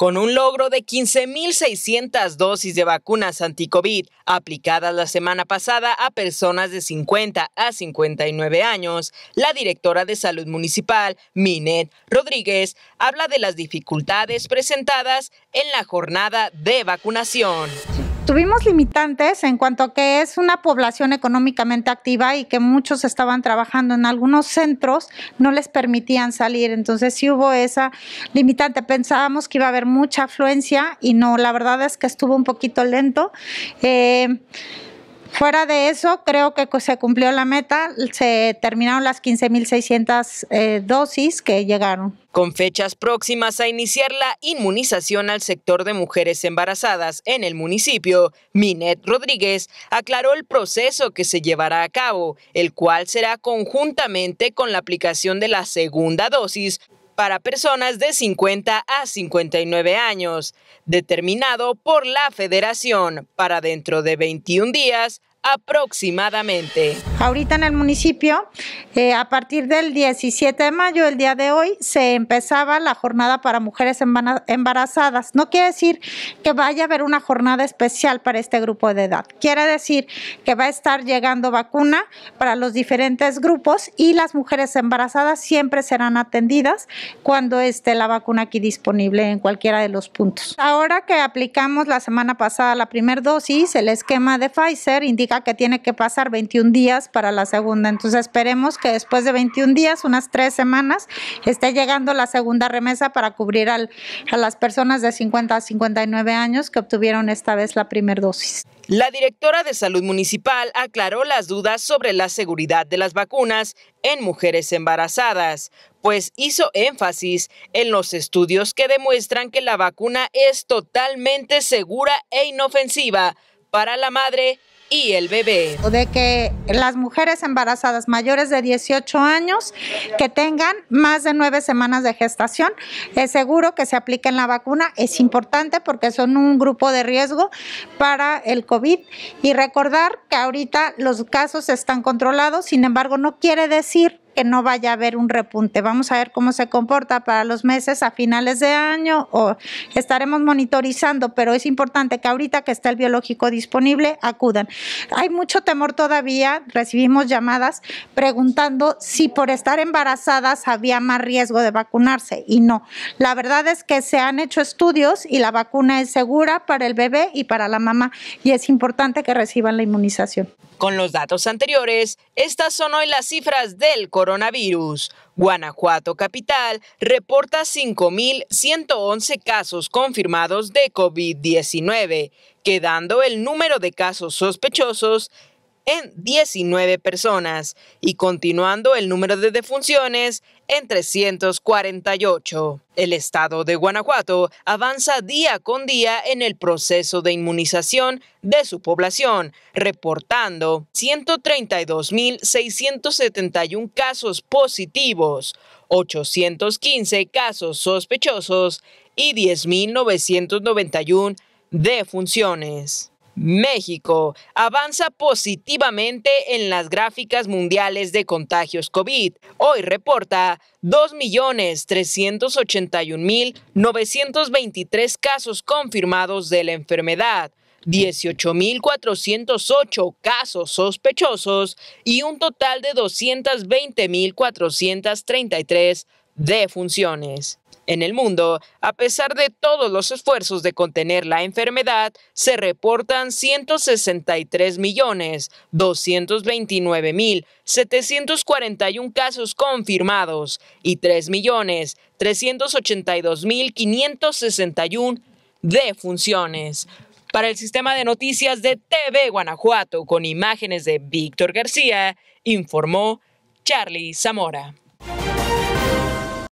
Con un logro de 15.600 dosis de vacunas anti-COVID aplicadas la semana pasada a personas de 50 a 59 años, la directora de Salud Municipal, Minet Rodríguez, habla de las dificultades presentadas en la jornada de vacunación Tuvimos limitantes en cuanto a que es una población económicamente activa y que muchos estaban trabajando en algunos centros, no les permitían salir. Entonces sí hubo esa limitante. Pensábamos que iba a haber mucha afluencia y no, la verdad es que estuvo un poquito lento. Eh, Fuera de eso, creo que se cumplió la meta. Se terminaron las 15.600 eh, dosis que llegaron. Con fechas próximas a iniciar la inmunización al sector de mujeres embarazadas en el municipio, Minet Rodríguez aclaró el proceso que se llevará a cabo, el cual será conjuntamente con la aplicación de la segunda dosis para personas de 50 a 59 años, determinado por la federación para dentro de 21 días aproximadamente. Ahorita en el municipio, eh, a partir del 17 de mayo, el día de hoy, se empezaba la jornada para mujeres embarazadas. No quiere decir que vaya a haber una jornada especial para este grupo de edad. Quiere decir que va a estar llegando vacuna para los diferentes grupos y las mujeres embarazadas siempre serán atendidas cuando esté la vacuna aquí disponible en cualquiera de los puntos. Ahora que aplicamos la semana pasada la primera dosis, el esquema de Pfizer indica que tiene que pasar 21 días para la segunda. Entonces esperemos que después de 21 días, unas tres semanas, esté llegando la segunda remesa para cubrir a las personas de 50 a 59 años que obtuvieron esta vez la primera dosis. La directora de salud municipal aclaró las dudas sobre la seguridad de las vacunas en mujeres embarazadas, pues hizo énfasis en los estudios que demuestran que la vacuna es totalmente segura e inofensiva para la madre y el bebé. De que las mujeres embarazadas mayores de 18 años que tengan más de nueve semanas de gestación, es seguro que se apliquen la vacuna. Es importante porque son un grupo de riesgo para el COVID. Y recordar que ahorita los casos están controlados, sin embargo, no quiere decir que no vaya a haber un repunte. Vamos a ver cómo se comporta para los meses a finales de año o estaremos monitorizando, pero es importante que ahorita que está el biológico disponible acudan. Hay mucho temor todavía, recibimos llamadas preguntando si por estar embarazadas había más riesgo de vacunarse y no. La verdad es que se han hecho estudios y la vacuna es segura para el bebé y para la mamá y es importante que reciban la inmunización. Con los datos anteriores, estas son hoy las cifras del coronavirus. Guanajuato Capital reporta 5.111 casos confirmados de COVID-19, quedando el número de casos sospechosos en 19 personas y continuando el número de defunciones en 348. El estado de Guanajuato avanza día con día en el proceso de inmunización de su población, reportando 132.671 casos positivos, 815 casos sospechosos y 10.991 defunciones. México avanza positivamente en las gráficas mundiales de contagios COVID. Hoy reporta 2.381.923 casos confirmados de la enfermedad, 18.408 casos sospechosos y un total de 220.433 de funciones. En el mundo, a pesar de todos los esfuerzos de contener la enfermedad, se reportan 163.229.741 casos confirmados y 3.382.561 funciones. Para el sistema de noticias de TV Guanajuato, con imágenes de Víctor García, informó Charlie Zamora.